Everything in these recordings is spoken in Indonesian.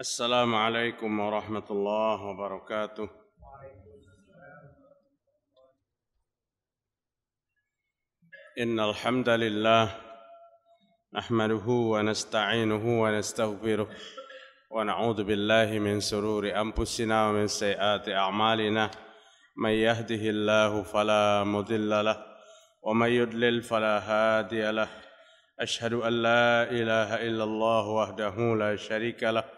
السلام عليكم ورحمة الله وبركاته إن الحمد لله نحمده ونستعينه ونستغفره ونعوذ بالله من سرور أنفسنا ومن سيئات أعمالنا من يهده الله فلا مضل له ومن يضلل فلا هادي له أشهد أن لا إله إلا الله وحده لا شريك له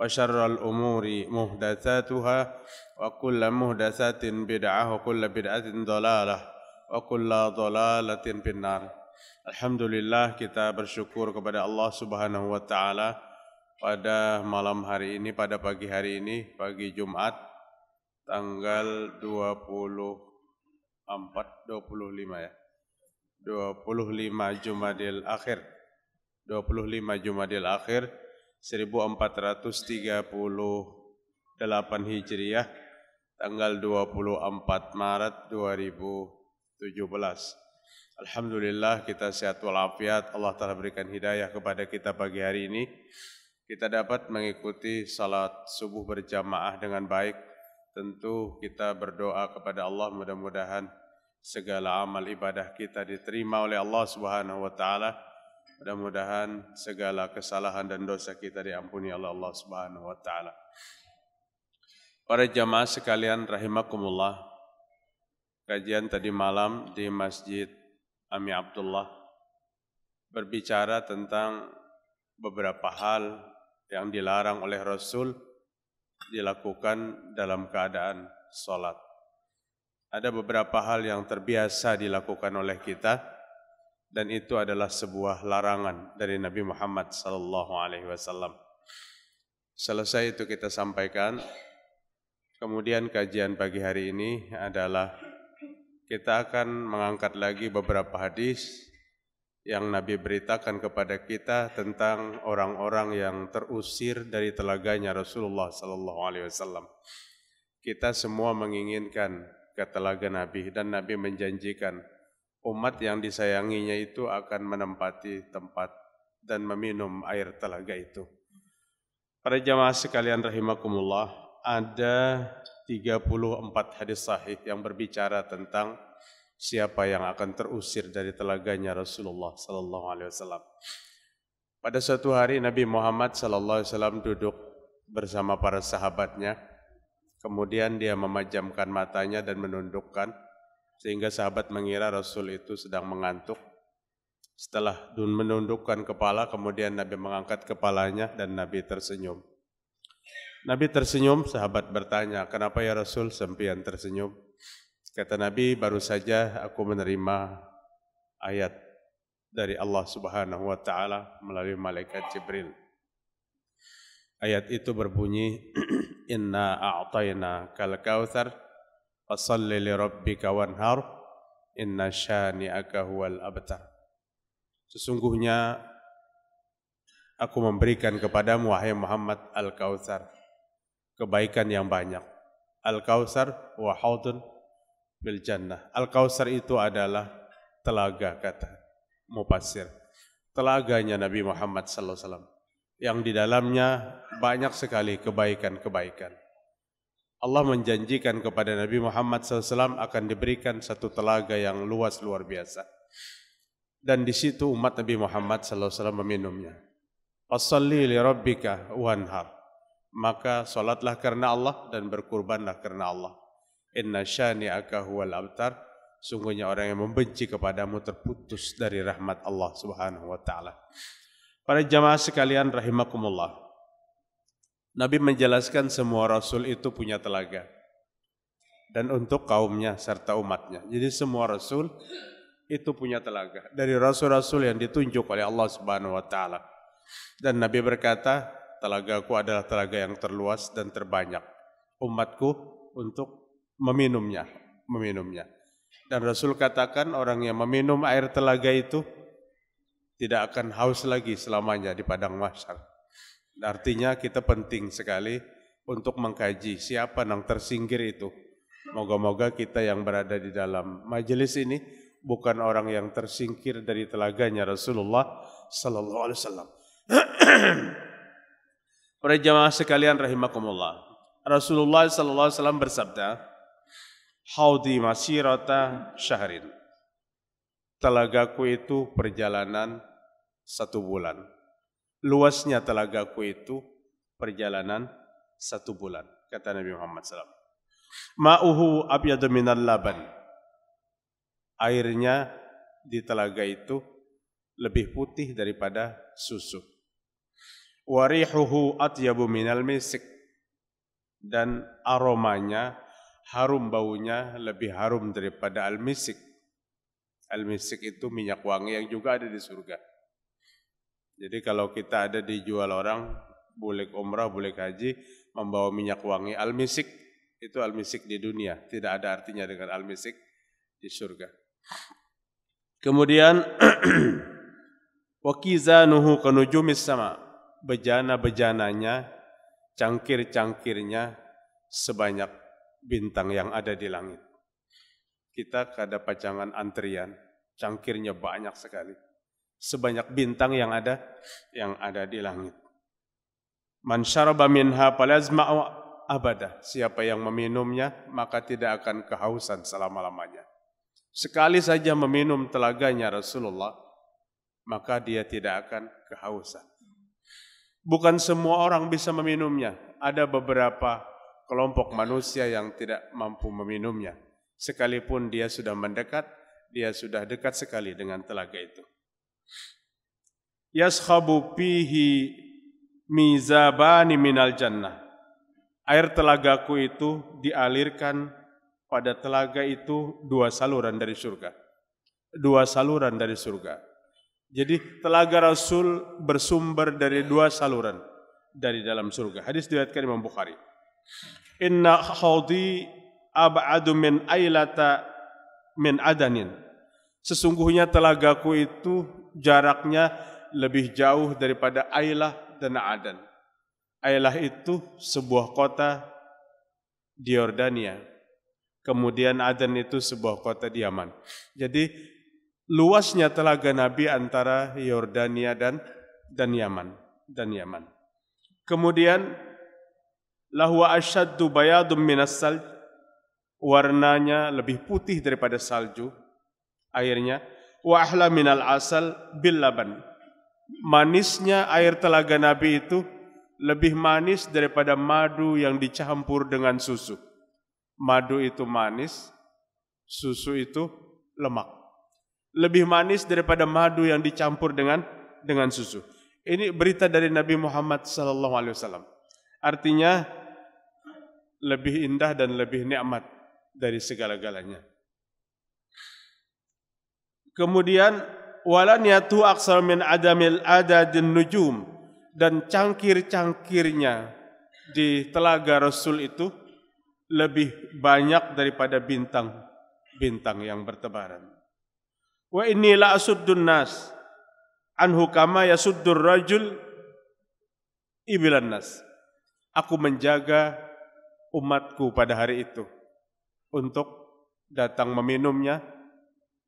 وشر الأمور مهدثاتها وكل مهدثات بدعة وكل بدعة ضلالة وكل ضلالة في النار Alhamdulillah kita bersyukur kepada Allah Subhanahu wa taala pada malam hari ini pada pagi hari ini pagi Jumat tanggal 24 25 ya 25 Jumadil akhir 25 Jumadil akhir 1438 Hijriah tanggal 24 Maret 2017. Alhamdulillah kita sehat walafiat, Allah telah berikan hidayah kepada kita pagi hari ini. Kita dapat mengikuti salat subuh berjamaah dengan baik. Tentu kita berdoa kepada Allah mudah-mudahan segala amal ibadah kita diterima oleh Allah Subhanahu wa taala Mudah-mudahan segala kesalahan dan dosa kita diampuni oleh Allah Subhanahu wa taala. Para jamaah sekalian rahimakumullah. Kajian tadi malam di Masjid Ami Abdullah berbicara tentang beberapa hal yang dilarang oleh Rasul dilakukan dalam keadaan sholat. Ada beberapa hal yang terbiasa dilakukan oleh kita, dan itu adalah sebuah larangan dari Nabi Muhammad sallallahu alaihi wasallam. Selesai itu kita sampaikan. Kemudian kajian pagi hari ini adalah kita akan mengangkat lagi beberapa hadis yang Nabi beritakan kepada kita tentang orang-orang yang terusir dari telaganya Rasulullah sallallahu alaihi wasallam. Kita semua menginginkan ke telaga Nabi dan Nabi menjanjikan umat yang disayanginya itu akan menempati tempat dan meminum air telaga itu. Para jamaah sekalian rahimakumullah, ada 34 hadis sahih yang berbicara tentang siapa yang akan terusir dari telaganya Rasulullah sallallahu alaihi wasallam. Pada suatu hari Nabi Muhammad sallallahu alaihi wasallam duduk bersama para sahabatnya. Kemudian dia memajamkan matanya dan menundukkan sehingga sahabat mengira Rasul itu sedang mengantuk. Setelah Dun menundukkan kepala, kemudian Nabi mengangkat kepalanya dan Nabi tersenyum. Nabi tersenyum, sahabat bertanya, kenapa ya Rasul sempian tersenyum? Kata Nabi, baru saja aku menerima ayat dari Allah Subhanahu wa taala melalui malaikat Jibril. Ayat itu berbunyi, "Inna a'tayna kal kautsar" Fasalli li rabbika wanhar inna syani'aka huwal Sesungguhnya aku memberikan kepadamu wahai Muhammad al-Kautsar kebaikan yang banyak. Al-Kautsar wa haudun bil jannah. Al-Kautsar itu adalah telaga kata mupasir. Telaganya Nabi Muhammad sallallahu alaihi wasallam yang di dalamnya banyak sekali kebaikan-kebaikan. Allah menjanjikan kepada Nabi Muhammad SAW akan diberikan satu telaga yang luas luar biasa. Dan di situ umat Nabi Muhammad SAW meminumnya. Fasalli li rabbika wanhar. Maka salatlah karena Allah dan berkurbanlah karena Allah. Inna syani'aka huwal abtar. Sungguhnya orang yang membenci kepadamu terputus dari rahmat Allah Subhanahu wa taala. Para jamaah sekalian rahimakumullah. Nabi menjelaskan semua rasul itu punya telaga dan untuk kaumnya serta umatnya. Jadi semua rasul itu punya telaga dari rasul-rasul yang ditunjuk oleh Allah Subhanahu wa taala. Dan Nabi berkata, telagaku adalah telaga yang terluas dan terbanyak. Umatku untuk meminumnya, meminumnya. Dan Rasul katakan orang yang meminum air telaga itu tidak akan haus lagi selamanya di padang mahsyar. Artinya kita penting sekali untuk mengkaji siapa yang tersinggir itu. Moga-moga kita yang berada di dalam majelis ini bukan orang yang tersingkir dari telaganya Rasulullah sallallahu alaihi wasallam. Para jamaah sekalian rahimakumullah. Rasulullah sallallahu alaihi wasallam bersabda, "Haudi masirata syahrin." Telagaku itu perjalanan satu bulan luasnya telagaku itu perjalanan satu bulan. Kata Nabi Muhammad SAW. Ma'uhu abyadu minal laban. Airnya di telaga itu lebih putih daripada susu. Warihuhu atyabu minal misik. Dan aromanya, harum baunya lebih harum daripada al-misik. Al-misik itu minyak wangi yang juga ada di surga. Jadi kalau kita ada dijual orang, boleh umrah, boleh haji, membawa minyak wangi, almisik itu almisik di dunia. Tidak ada artinya dengan almisik di surga. Kemudian, wakiza wakizanuhu kenujumis sama. Bejana-bejananya, cangkir-cangkirnya sebanyak bintang yang ada di langit. Kita kada pacangan antrian, cangkirnya banyak sekali sebanyak bintang yang ada yang ada di langit. Man syaraba minha falazma'u abada. Siapa yang meminumnya maka tidak akan kehausan selama-lamanya. Sekali saja meminum telaganya Rasulullah maka dia tidak akan kehausan. Bukan semua orang bisa meminumnya. Ada beberapa kelompok manusia yang tidak mampu meminumnya. Sekalipun dia sudah mendekat, dia sudah dekat sekali dengan telaga itu yaskhabu fihi mizabani minal jannah. Air telagaku itu dialirkan pada telaga itu dua saluran dari surga. Dua saluran dari surga. Jadi telaga Rasul bersumber dari dua saluran dari dalam surga. Hadis diriwayatkan Imam Bukhari. Inna khawdi ab'adu min ailata min adanin. Sesungguhnya telagaku itu jaraknya lebih jauh daripada Ailah dan Adan. Ailah itu sebuah kota di Yordania. Kemudian Adan itu sebuah kota di Yaman. Jadi luasnya telaga Nabi antara Yordania dan dan Yaman dan Yaman. Kemudian lahwa asyaddu bayadum minas salj warnanya lebih putih daripada salju airnya wa ahla minal asal bil laban. Manisnya air telaga Nabi itu lebih manis daripada madu yang dicampur dengan susu. Madu itu manis, susu itu lemak. Lebih manis daripada madu yang dicampur dengan dengan susu. Ini berita dari Nabi Muhammad sallallahu alaihi wasallam. Artinya lebih indah dan lebih nikmat dari segala-galanya. Kemudian walan yatu aksal min adamil adadin nujum dan cangkir-cangkirnya di telaga Rasul itu lebih banyak daripada bintang-bintang yang bertebaran. Wa inni la asuddun nas anhu kama yasuddur rajul ibilan nas. Aku menjaga umatku pada hari itu untuk datang meminumnya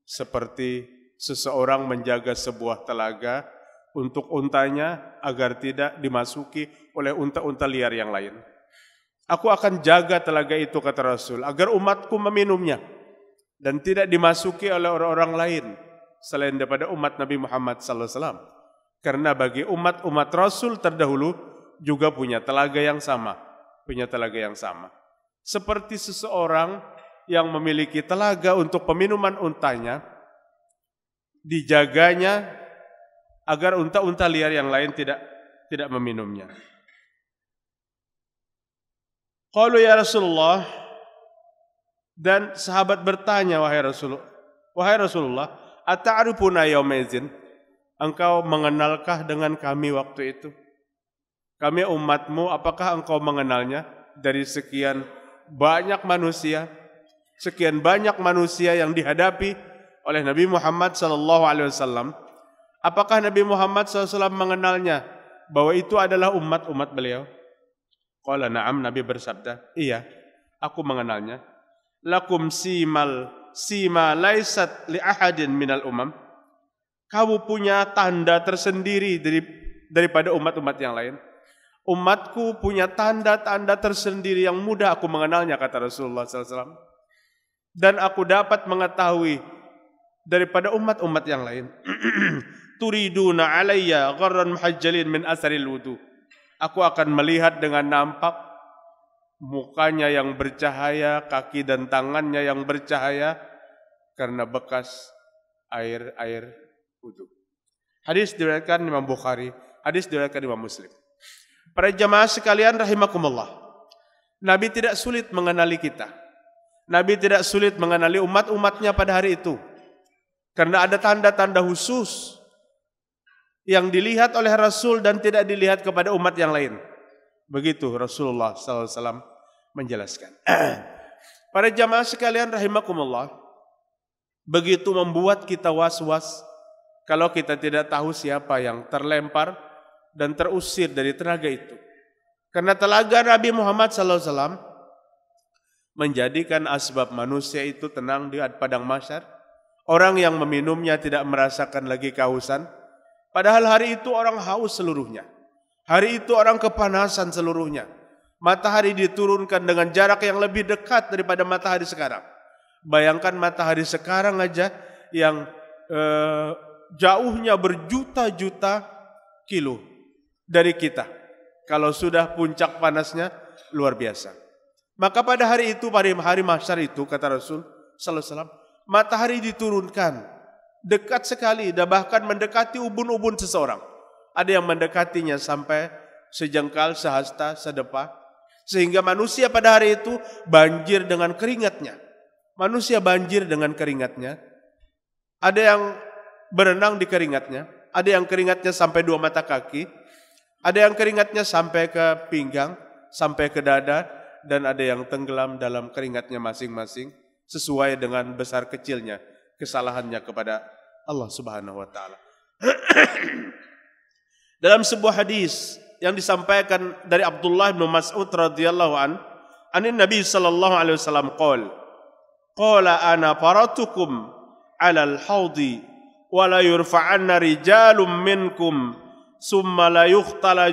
seperti seseorang menjaga sebuah telaga untuk untanya agar tidak dimasuki oleh unta-unta liar yang lain. Aku akan jaga telaga itu kata Rasul agar umatku meminumnya dan tidak dimasuki oleh orang-orang lain selain daripada umat Nabi Muhammad sallallahu alaihi wasallam. Karena bagi umat-umat Rasul terdahulu juga punya telaga yang sama, punya telaga yang sama. Seperti seseorang yang memiliki telaga untuk peminuman untanya, dijaganya agar unta-unta liar yang lain tidak tidak meminumnya. Qalu ya Rasulullah dan sahabat bertanya wahai Rasulullah, wahai Rasulullah, ata'rifuna yaumizin? Engkau mengenalkah dengan kami waktu itu? Kami umatmu, apakah engkau mengenalnya dari sekian banyak manusia? sekian banyak manusia yang dihadapi oleh Nabi Muhammad sallallahu alaihi wasallam. Apakah Nabi Muhammad SAW mengenalnya bahwa itu adalah umat-umat beliau? Qala na'am Nabi bersabda, "Iya, aku mengenalnya. Lakum simal sima laisat li ahadin minal umam." Kamu punya tanda tersendiri dari daripada umat-umat yang lain. Umatku punya tanda-tanda tersendiri yang mudah aku mengenalnya kata Rasulullah SAW dan aku dapat mengetahui daripada umat-umat yang lain. Turiduna alayya gharran muhajjalin min asaril wudu. Aku akan melihat dengan nampak mukanya yang bercahaya, kaki dan tangannya yang bercahaya karena bekas air-air wudu. Hadis diriwayatkan Imam Bukhari, hadis diriwayatkan Imam Muslim. Para jemaah sekalian rahimakumullah. Nabi tidak sulit mengenali kita. Nabi tidak sulit mengenali umat-umatnya pada hari itu. Karena ada tanda-tanda khusus yang dilihat oleh Rasul dan tidak dilihat kepada umat yang lain. Begitu Rasulullah SAW menjelaskan. Para jamaah sekalian rahimakumullah. Begitu membuat kita was-was kalau kita tidak tahu siapa yang terlempar dan terusir dari tenaga itu. Karena telaga Nabi Muhammad SAW menjadikan asbab manusia itu tenang di padang masyar? Orang yang meminumnya tidak merasakan lagi kehausan? Padahal hari itu orang haus seluruhnya. Hari itu orang kepanasan seluruhnya. Matahari diturunkan dengan jarak yang lebih dekat daripada matahari sekarang. Bayangkan matahari sekarang aja yang eh, jauhnya berjuta-juta kilo dari kita. Kalau sudah puncak panasnya luar biasa. Maka pada hari itu, pada hari mahsyar itu, kata Rasul SAW, matahari diturunkan dekat sekali, dan bahkan mendekati ubun-ubun seseorang. Ada yang mendekatinya sampai sejengkal, sehasta, sedepa, sehingga manusia pada hari itu banjir dengan keringatnya. Manusia banjir dengan keringatnya. Ada yang berenang di keringatnya, ada yang keringatnya sampai dua mata kaki, ada yang keringatnya sampai ke pinggang, sampai ke dada, dan ada yang tenggelam dalam keringatnya masing-masing sesuai dengan besar kecilnya kesalahannya kepada Allah Subhanahu wa taala. dalam sebuah hadis yang disampaikan dari Abdullah bin Mas'ud radhiyallahu an, anin Nabi sallallahu alaihi wasallam qol, qala ana faratukum ala al-hawdi wa la yurfa'anna rijalun minkum summa la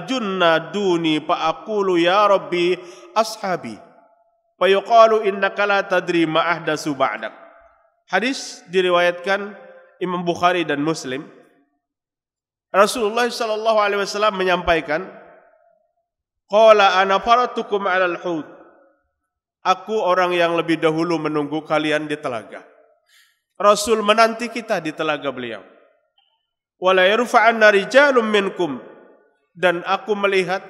junna duni fa aqulu ya rabbi ashabi fa yuqalu innaka la tadri ma ahdasu ba'dak hadis diriwayatkan Imam Bukhari dan Muslim Rasulullah sallallahu alaihi wasallam menyampaikan qala ana faratukum al hud aku orang yang lebih dahulu menunggu kalian di telaga Rasul menanti kita di telaga beliau wala yarfa'anna rijalun dan aku melihat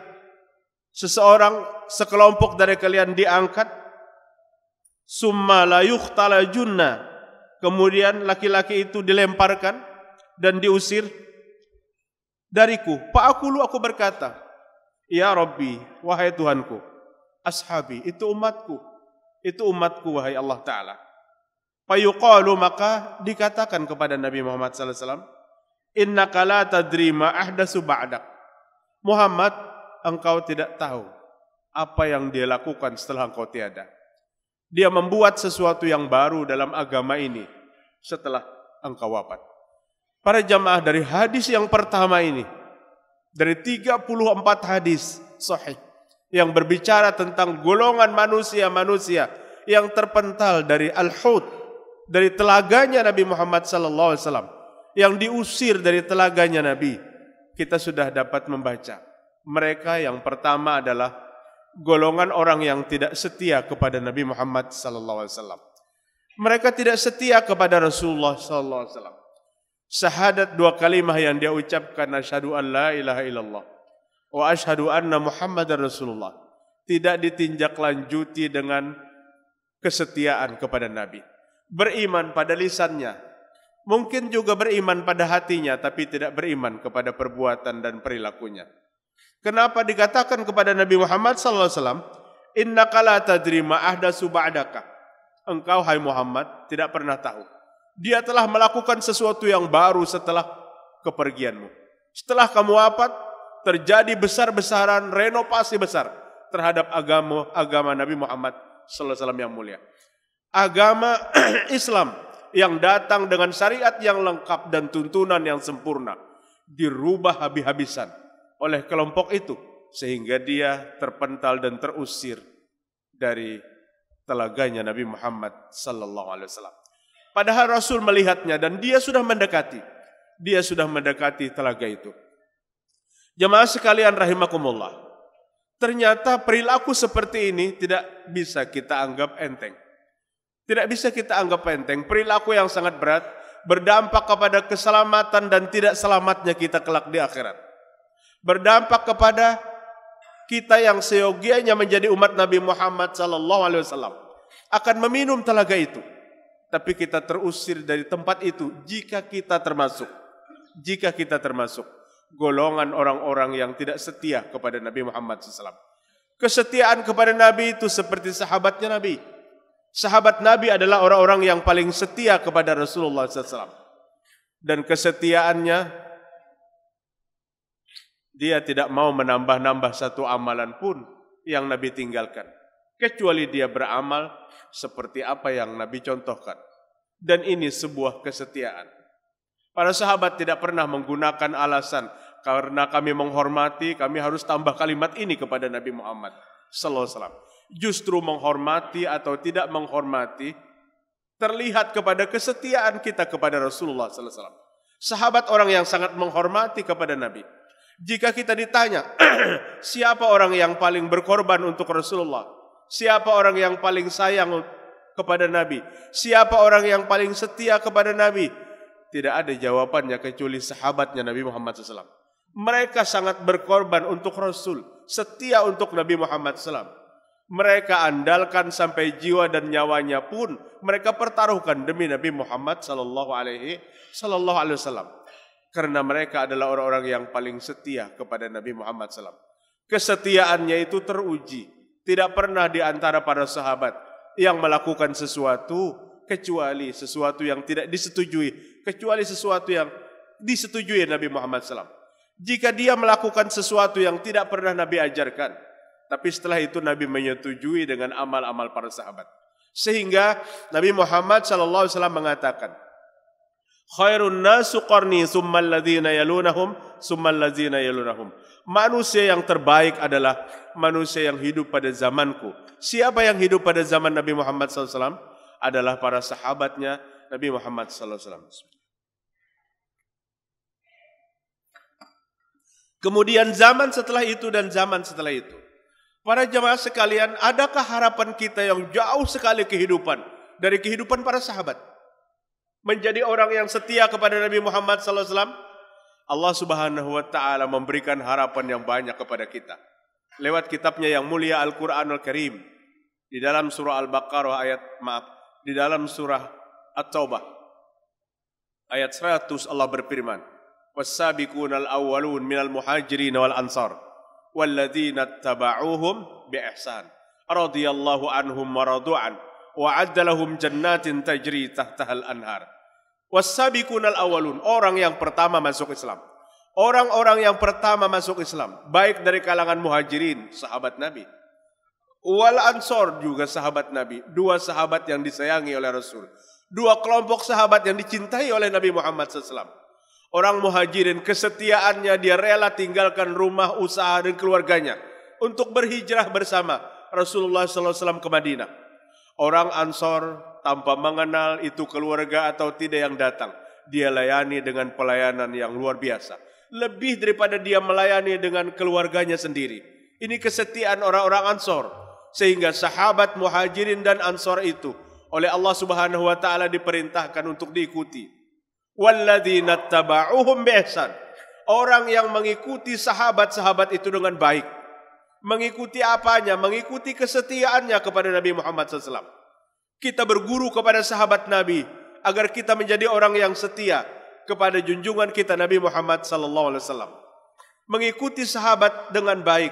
seseorang sekelompok dari kalian diangkat summa la kemudian laki-laki itu dilemparkan dan diusir dariku pak aku aqulu aku berkata ya rabbi wahai tuhanku ashabi itu umatku itu umatku wahai Allah taala fayuqalu maka dikatakan kepada Nabi Muhammad sallallahu alaihi wasallam Inna kala tadrima ahda ahdasu ba'dak. Muhammad, engkau tidak tahu apa yang dia lakukan setelah engkau tiada. Dia membuat sesuatu yang baru dalam agama ini setelah engkau wafat. Para jamaah dari hadis yang pertama ini, dari 34 hadis sahih yang berbicara tentang golongan manusia-manusia yang terpental dari al-hud, dari telaganya Nabi Muhammad SAW yang diusir dari telaganya Nabi, kita sudah dapat membaca. Mereka yang pertama adalah golongan orang yang tidak setia kepada Nabi Muhammad SAW. Mereka tidak setia kepada Rasulullah SAW. Sahadat dua kalimah yang dia ucapkan Asyadu an la ilaha illallah wa asyhadu anna muhammad Rasulullah tidak ditinjak lanjuti dengan kesetiaan kepada Nabi. Beriman pada lisannya, Mungkin juga beriman pada hatinya tapi tidak beriman kepada perbuatan dan perilakunya. Kenapa dikatakan kepada Nabi Muhammad sallallahu alaihi wasallam, "Innaka la tadri ma ahdatsu ba'daka." Engkau hai Muhammad tidak pernah tahu. Dia telah melakukan sesuatu yang baru setelah kepergianmu. Setelah kamu wafat, terjadi besar-besaran renovasi besar terhadap agama agama Nabi Muhammad sallallahu alaihi wasallam yang mulia. Agama Islam yang datang dengan syariat yang lengkap dan tuntunan yang sempurna dirubah habis-habisan oleh kelompok itu sehingga dia terpental dan terusir dari telaganya Nabi Muhammad sallallahu alaihi wasallam. Padahal Rasul melihatnya dan dia sudah mendekati. Dia sudah mendekati telaga itu. Jemaah sekalian rahimakumullah. Ternyata perilaku seperti ini tidak bisa kita anggap enteng. Tidak bisa kita anggap enteng. Perilaku yang sangat berat berdampak kepada keselamatan dan tidak selamatnya kita kelak di akhirat. Berdampak kepada kita yang seyogianya menjadi umat Nabi Muhammad sallallahu alaihi wasallam akan meminum telaga itu. Tapi kita terusir dari tempat itu jika kita termasuk jika kita termasuk golongan orang-orang yang tidak setia kepada Nabi Muhammad SAW. Kesetiaan kepada Nabi itu seperti sahabatnya Nabi Sahabat Nabi adalah orang-orang yang paling setia kepada Rasulullah SAW. Dan kesetiaannya, dia tidak mau menambah-nambah satu amalan pun yang Nabi tinggalkan. Kecuali dia beramal seperti apa yang Nabi contohkan. Dan ini sebuah kesetiaan. Para sahabat tidak pernah menggunakan alasan karena kami menghormati, kami harus tambah kalimat ini kepada Nabi Muhammad sallallahu justru menghormati atau tidak menghormati terlihat kepada kesetiaan kita kepada Rasulullah SAW. Sahabat orang yang sangat menghormati kepada Nabi. Jika kita ditanya, siapa orang yang paling berkorban untuk Rasulullah? Siapa orang yang paling sayang kepada Nabi? Siapa orang yang paling setia kepada Nabi? Tidak ada jawabannya kecuali sahabatnya Nabi Muhammad SAW. Mereka sangat berkorban untuk Rasul, setia untuk Nabi Muhammad SAW mereka andalkan sampai jiwa dan nyawanya pun mereka pertaruhkan demi Nabi Muhammad sallallahu alaihi sallallahu alaihi wasallam karena mereka adalah orang-orang yang paling setia kepada Nabi Muhammad SAW. Kesetiaannya itu teruji. Tidak pernah di antara para sahabat yang melakukan sesuatu kecuali sesuatu yang tidak disetujui, kecuali sesuatu yang disetujui Nabi Muhammad SAW. Jika dia melakukan sesuatu yang tidak pernah Nabi ajarkan, tapi setelah itu Nabi menyetujui dengan amal-amal para sahabat. Sehingga Nabi Muhammad SAW mengatakan, Khairun nasu qarni summal ladzina yalunahum summal ladzina yalunahum. Manusia yang terbaik adalah manusia yang hidup pada zamanku. Siapa yang hidup pada zaman Nabi Muhammad SAW adalah para sahabatnya Nabi Muhammad SAW. Kemudian zaman setelah itu dan zaman setelah itu. Para jemaah sekalian, adakah harapan kita yang jauh sekali kehidupan dari kehidupan para sahabat? Menjadi orang yang setia kepada Nabi Muhammad SAW? Allah Subhanahu wa taala memberikan harapan yang banyak kepada kita lewat kitabnya yang mulia Al-Qur'anul Karim di dalam surah Al-Baqarah ayat maaf di dalam surah At-Taubah ayat 100 Allah berfirman was awwalun minal muhajirin wal ansar والذين اتبعوهم بإحسان رضي الله عنهم ورضوا radu'an wa لهم جنات تجري تحتها الأنهار والسابقون الأولون orang yang pertama masuk Islam orang-orang yang pertama masuk Islam baik dari kalangan muhajirin sahabat Nabi wal ansor juga sahabat Nabi dua sahabat yang disayangi oleh Rasul dua kelompok sahabat yang dicintai oleh Nabi Muhammad SAW Orang muhajirin kesetiaannya dia rela tinggalkan rumah, usaha dan keluarganya untuk berhijrah bersama Rasulullah SAW ke Madinah. Orang Ansor tanpa mengenal itu keluarga atau tidak yang datang, dia layani dengan pelayanan yang luar biasa. Lebih daripada dia melayani dengan keluarganya sendiri. Ini kesetiaan orang-orang Ansor. Sehingga sahabat muhajirin dan Ansor itu oleh Allah Subhanahu wa taala diperintahkan untuk diikuti Walladzina taba'uhum bi'ihsan. Orang yang mengikuti sahabat-sahabat itu dengan baik. Mengikuti apanya? Mengikuti kesetiaannya kepada Nabi Muhammad SAW. Kita berguru kepada sahabat Nabi agar kita menjadi orang yang setia kepada junjungan kita Nabi Muhammad sallallahu alaihi wasallam. Mengikuti sahabat dengan baik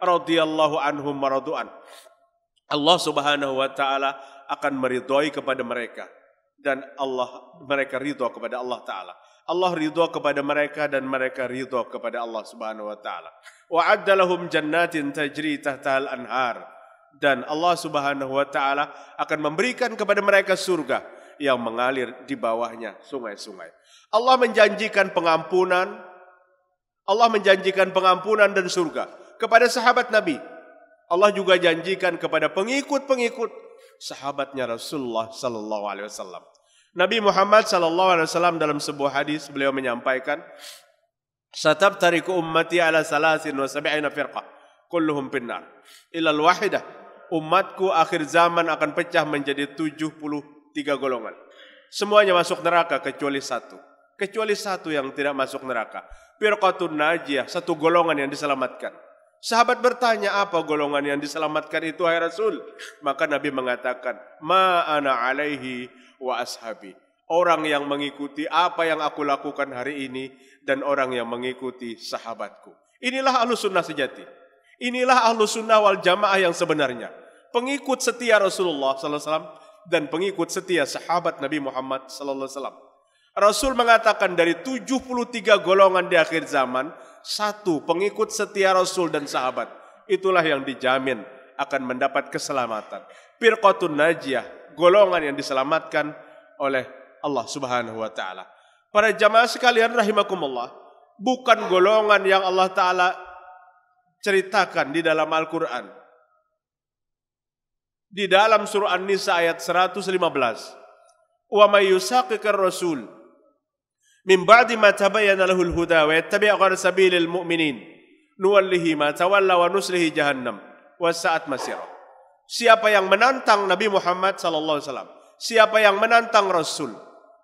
radhiyallahu anhum maradu'an. Allah Subhanahu wa taala akan meridhoi kepada mereka dan Allah mereka ridho kepada Allah taala. Allah ridho kepada mereka dan mereka ridho kepada Allah Subhanahu wa taala. Wa lahum jannatin tajri tahtal anhar dan Allah Subhanahu wa taala akan memberikan kepada mereka surga yang mengalir di bawahnya sungai-sungai. Allah menjanjikan pengampunan, Allah menjanjikan pengampunan dan surga kepada sahabat Nabi. Allah juga janjikan kepada pengikut-pengikut sahabatnya Rasulullah sallallahu alaihi wasallam. Nabi Muhammad sallallahu alaihi wasallam dalam sebuah hadis beliau menyampaikan "Satab tariku ummati ala salasin wa sabi'ina firqa kulluhum finnar illa wahidah umatku akhir zaman akan pecah menjadi 73 golongan semuanya masuk neraka kecuali satu kecuali satu yang tidak masuk neraka firqatun najiyah satu golongan yang diselamatkan sahabat bertanya apa golongan yang diselamatkan itu hai rasul maka nabi mengatakan ma ana alaihi wa ashabi. Orang yang mengikuti apa yang aku lakukan hari ini dan orang yang mengikuti sahabatku. Inilah ahlu sunnah sejati. Inilah ahlu sunnah wal jamaah yang sebenarnya. Pengikut setia Rasulullah SAW dan pengikut setia sahabat Nabi Muhammad SAW. Rasul mengatakan dari 73 golongan di akhir zaman, satu pengikut setia Rasul dan sahabat. Itulah yang dijamin akan mendapat keselamatan. Firqatun Najiyah golongan yang diselamatkan oleh Allah Subhanahu wa taala. Para jamaah sekalian rahimakumullah, bukan golongan yang Allah taala ceritakan di dalam Al-Qur'an. Di dalam surah An-Nisa ayat 115. Wa may yusaqiqir rasul min ba'di ma tabayyana lahul huda wa yattabi' ghayra sabilil mu'minin nuwallihi ma tawalla wa nuslihi jahannam wa sa'at masirah. Siapa yang menantang Nabi Muhammad sallallahu alaihi wasallam? Siapa yang menantang Rasul?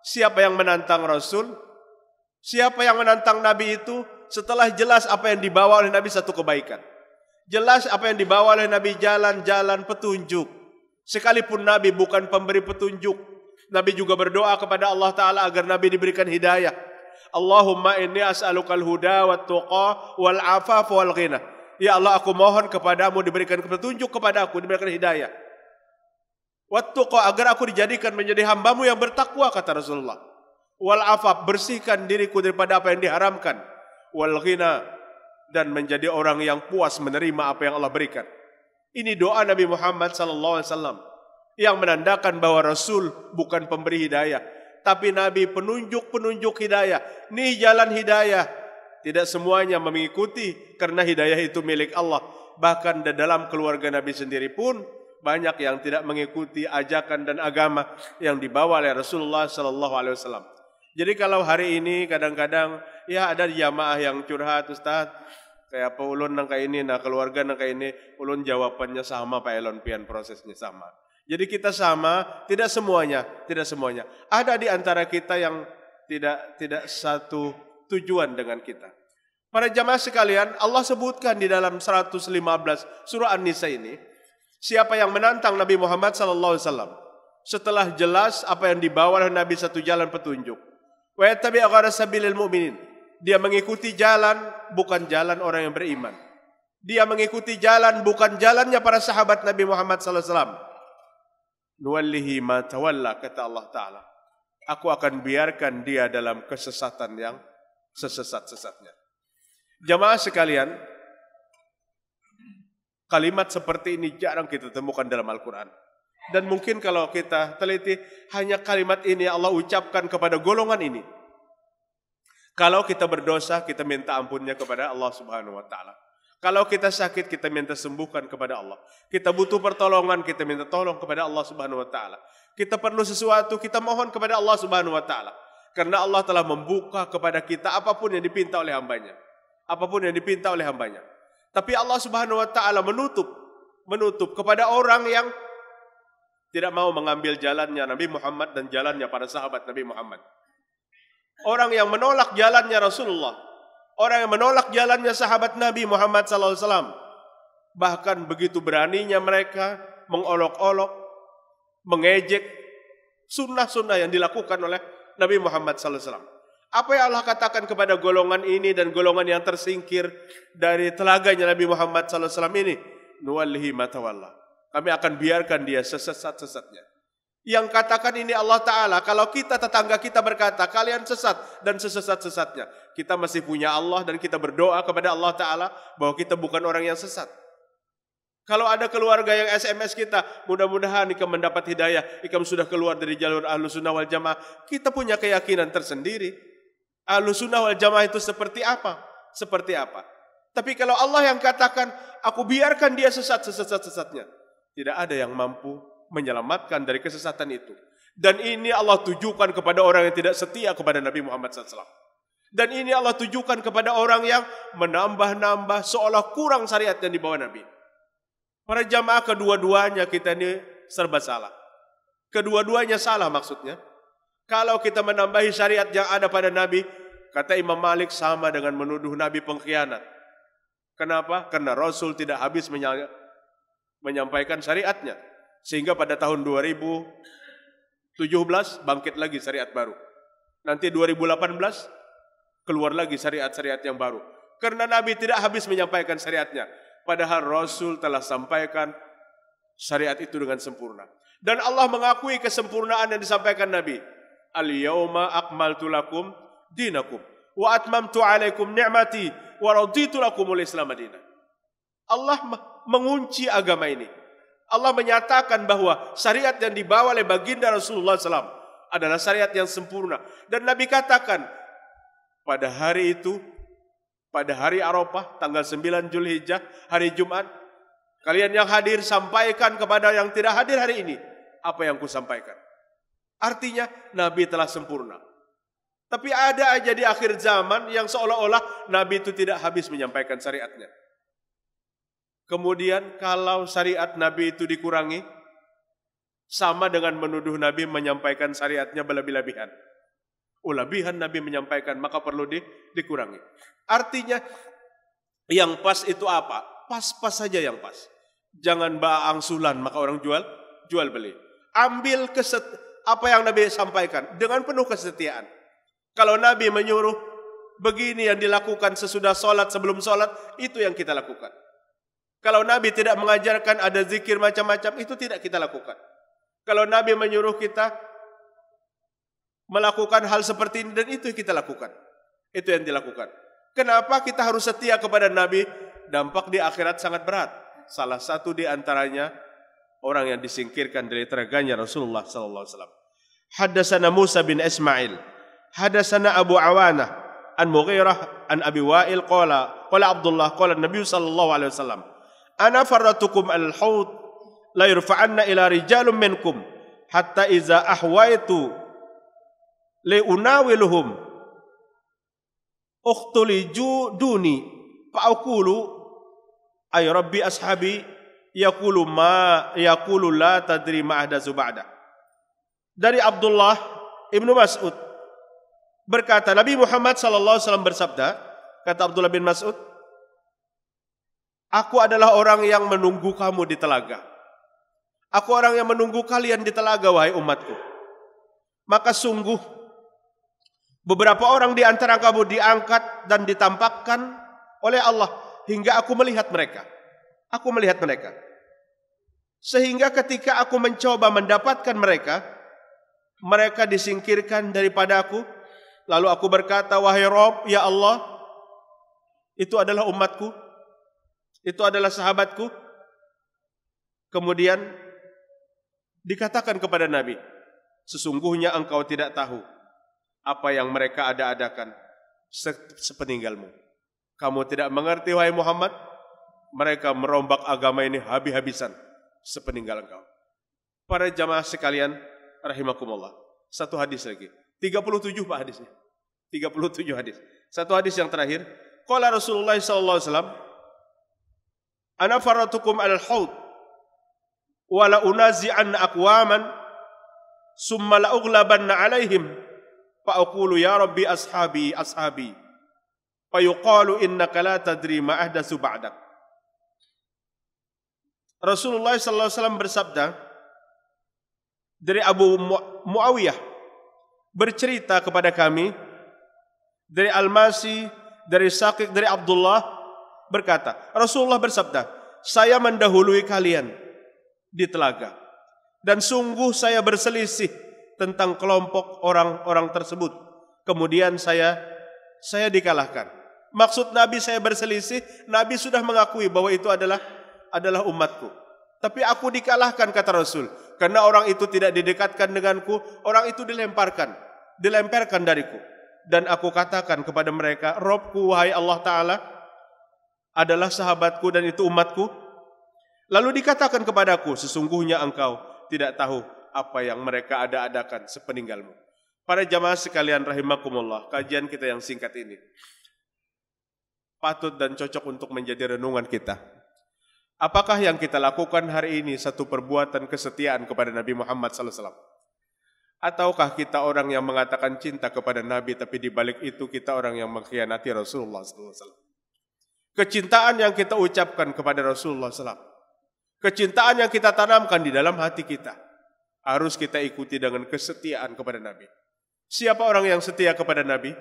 Siapa yang menantang Rasul? Siapa yang menantang Nabi itu? Setelah jelas apa yang dibawa oleh Nabi satu kebaikan. Jelas apa yang dibawa oleh Nabi jalan-jalan petunjuk. Sekalipun Nabi bukan pemberi petunjuk. Nabi juga berdoa kepada Allah Ta'ala agar Nabi diberikan hidayah. Allahumma inni as'alukal huda wa tuqa wal afaf wal ghina. Ya Allah aku mohon kepadamu diberikan petunjuk kepada aku, diberikan hidayah. Waktu kau agar aku dijadikan menjadi hambamu yang bertakwa kata Rasulullah. Wal bersihkan diriku daripada apa yang diharamkan. Wal ghina dan menjadi orang yang puas menerima apa yang Allah berikan. Ini doa Nabi Muhammad sallallahu alaihi wasallam yang menandakan bahwa Rasul bukan pemberi hidayah, tapi Nabi penunjuk-penunjuk hidayah. Ini jalan hidayah, tidak semuanya mengikuti karena hidayah itu milik Allah. Bahkan di dalam keluarga Nabi sendiri pun banyak yang tidak mengikuti ajakan dan agama yang dibawa oleh Rasulullah Sallallahu Alaihi Wasallam. Jadi kalau hari ini kadang-kadang ya ada jamaah yang curhat Ustaz, kayak apa ulun nangka ini, nah keluarga nangka ini, ulun jawabannya sama Pak Elon Pian prosesnya sama. Jadi kita sama, tidak semuanya, tidak semuanya. Ada di antara kita yang tidak tidak satu tujuan dengan kita. Para jamaah sekalian, Allah sebutkan di dalam 115 surah An-Nisa ini, siapa yang menantang Nabi Muhammad sallallahu alaihi wasallam setelah jelas apa yang dibawa oleh Nabi satu jalan petunjuk. Wa mu'minin. Dia mengikuti jalan bukan jalan orang yang beriman. Dia mengikuti jalan bukan jalannya para sahabat Nabi Muhammad sallallahu alaihi wasallam. ma kata Allah taala. Aku akan biarkan dia dalam kesesatan yang sesesat-sesatnya. Jamaah sekalian, kalimat seperti ini jarang kita temukan dalam Al-Quran. Dan mungkin kalau kita teliti, hanya kalimat ini Allah ucapkan kepada golongan ini. Kalau kita berdosa, kita minta ampunnya kepada Allah Subhanahu wa taala. Kalau kita sakit, kita minta sembuhkan kepada Allah. Kita butuh pertolongan, kita minta tolong kepada Allah Subhanahu wa taala. Kita perlu sesuatu, kita mohon kepada Allah Subhanahu wa taala. Karena Allah telah membuka kepada kita apapun yang dipinta oleh hambanya. Apapun yang dipinta oleh hambanya. Tapi Allah subhanahu wa ta'ala menutup. Menutup kepada orang yang tidak mau mengambil jalannya Nabi Muhammad dan jalannya para sahabat Nabi Muhammad. Orang yang menolak jalannya Rasulullah. Orang yang menolak jalannya sahabat Nabi Muhammad SAW. Bahkan begitu beraninya mereka mengolok-olok, mengejek sunnah-sunnah yang dilakukan oleh Nabi Muhammad SAW. Apa yang Allah katakan kepada golongan ini dan golongan yang tersingkir dari telaganya Nabi Muhammad SAW ini? Nuwallihi matawalla. Kami akan biarkan dia sesat sesatnya Yang katakan ini Allah Ta'ala, kalau kita tetangga kita berkata, kalian sesat dan sesat sesatnya Kita masih punya Allah dan kita berdoa kepada Allah Ta'ala bahwa kita bukan orang yang sesat. Kalau ada keluarga yang SMS kita, mudah-mudahan Ikam mendapat hidayah. Ikam sudah keluar dari jalur ahlu sunnah wal jamaah. Kita punya keyakinan tersendiri. Ahlu sunnah wal jamaah itu seperti apa? Seperti apa? Tapi kalau Allah yang katakan, aku biarkan dia sesat sesat-sesatnya. Tidak ada yang mampu menyelamatkan dari kesesatan itu. Dan ini Allah tujukan kepada orang yang tidak setia kepada Nabi Muhammad SAW. Dan ini Allah tujukan kepada orang yang menambah-nambah seolah kurang syariat yang dibawa Nabi. Para jamaah kedua-duanya kita ini serba salah. Kedua-duanya salah maksudnya. Kalau kita menambahi syariat yang ada pada Nabi, kata Imam Malik sama dengan menuduh Nabi pengkhianat. Kenapa? Karena Rasul tidak habis menyampaikan syariatnya. Sehingga pada tahun 2017 bangkit lagi syariat baru. Nanti 2018 keluar lagi syariat-syariat yang baru. Karena Nabi tidak habis menyampaikan syariatnya. Padahal Rasul telah sampaikan syariat itu dengan sempurna. Dan Allah mengakui kesempurnaan yang disampaikan Nabi. Al-yawma akmaltu lakum dinakum wa atmamtu alaikum ni'mati wa raditu lakumul Islam Allah mengunci agama ini. Allah menyatakan bahwa syariat yang dibawa oleh baginda Rasulullah SAW adalah syariat yang sempurna. Dan Nabi katakan, pada hari itu pada hari Arafah tanggal 9 Julhijjah hari Jumat. Kalian yang hadir sampaikan kepada yang tidak hadir hari ini apa yang ku sampaikan. Artinya Nabi telah sempurna. Tapi ada aja di akhir zaman yang seolah-olah Nabi itu tidak habis menyampaikan syariatnya. Kemudian kalau syariat Nabi itu dikurangi, sama dengan menuduh Nabi menyampaikan syariatnya berlebih-lebihan. Ulabihan Nabi menyampaikan, maka perlu di, dikurangi. Artinya yang pas itu apa? Pas-pas saja yang pas. Jangan baangsulan, maka orang jual jual beli. Ambil keset, apa yang Nabi sampaikan dengan penuh kesetiaan. Kalau Nabi menyuruh begini yang dilakukan sesudah sholat, sebelum sholat, itu yang kita lakukan. Kalau Nabi tidak mengajarkan ada zikir macam-macam, itu tidak kita lakukan. Kalau Nabi menyuruh kita melakukan hal seperti ini dan itu yang kita lakukan. Itu yang dilakukan. Kenapa kita harus setia kepada Nabi? Dampak di akhirat sangat berat. Salah satu di antaranya orang yang disingkirkan dari teraganya Rasulullah sallallahu alaihi wasallam. Haddatsana Musa bin Ismail, haddatsana Abu Awana an Mughirah an Abi Wa'il qala qala Abdullah qala Nabi sallallahu alaihi wasallam. Ana faratukum al-hawd la yurfa'anna ila rijalun minkum hatta iza ahwaitu Leunawiluhum, ukhtuli duni paukulu ay rabbi ashabi yakulu ma yakulu la tadri ma ahdatsu dari Abdullah Ibnu Mas'ud berkata Nabi Muhammad sallallahu alaihi wasallam bersabda kata Abdullah bin Mas'ud Aku adalah orang yang menunggu kamu di telaga. Aku orang yang menunggu kalian di telaga wahai umatku. Maka sungguh Beberapa orang di antara kamu diangkat dan ditampakkan oleh Allah hingga aku melihat mereka. Aku melihat mereka. Sehingga ketika aku mencoba mendapatkan mereka, mereka disingkirkan daripada aku. Lalu aku berkata, wahai Rob, ya Allah, itu adalah umatku. Itu adalah sahabatku. Kemudian dikatakan kepada Nabi, sesungguhnya engkau tidak tahu apa yang mereka ada-adakan sepeninggalmu. Kamu tidak mengerti wahai Muhammad, mereka merombak agama ini habis-habisan sepeninggal engkau. Para jamaah sekalian, rahimakumullah. Satu hadis lagi. 37 Pak hadisnya. 37 hadis. Satu hadis yang terakhir. Qala Rasulullah saw anak "Ana faratukum al-haud wa la unazi summa la ughlabanna alaihim." فأقول يا ربي أصحابي أصحابي فيقال إنك لا تدري ما أحدث بعدك Rasulullah SAW bersabda dari Abu Muawiyah bercerita kepada kami dari al Masih dari Sakik, dari Abdullah berkata, Rasulullah bersabda, saya mendahului kalian di telaga dan sungguh saya berselisih tentang kelompok orang-orang tersebut. Kemudian saya saya dikalahkan. Maksud Nabi saya berselisih, Nabi sudah mengakui bahwa itu adalah adalah umatku. Tapi aku dikalahkan kata Rasul. Karena orang itu tidak didekatkan denganku, orang itu dilemparkan, dilemparkan dariku. Dan aku katakan kepada mereka, Robku wahai Allah Ta'ala, adalah sahabatku dan itu umatku. Lalu dikatakan kepadaku, sesungguhnya engkau tidak tahu apa yang mereka ada-adakan sepeninggalmu. Para jamaah sekalian rahimakumullah, kajian kita yang singkat ini patut dan cocok untuk menjadi renungan kita. Apakah yang kita lakukan hari ini satu perbuatan kesetiaan kepada Nabi Muhammad SAW? Ataukah kita orang yang mengatakan cinta kepada Nabi tapi dibalik itu kita orang yang mengkhianati Rasulullah SAW? Kecintaan yang kita ucapkan kepada Rasulullah SAW. Kecintaan yang kita tanamkan di dalam hati kita harus kita ikuti dengan kesetiaan kepada Nabi. Siapa orang yang setia kepada Nabi?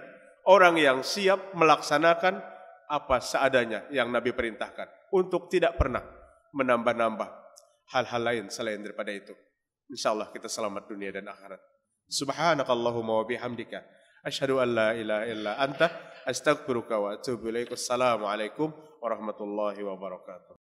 Orang yang siap melaksanakan apa seadanya yang Nabi perintahkan untuk tidak pernah menambah-nambah hal-hal lain selain daripada itu. Insyaallah kita selamat dunia dan akhirat. Subhanakallahumma wa bihamdika asyhadu an la ilaha illa anta astaghfiruka wa atubu ilaik. Assalamualaikum warahmatullahi wabarakatuh.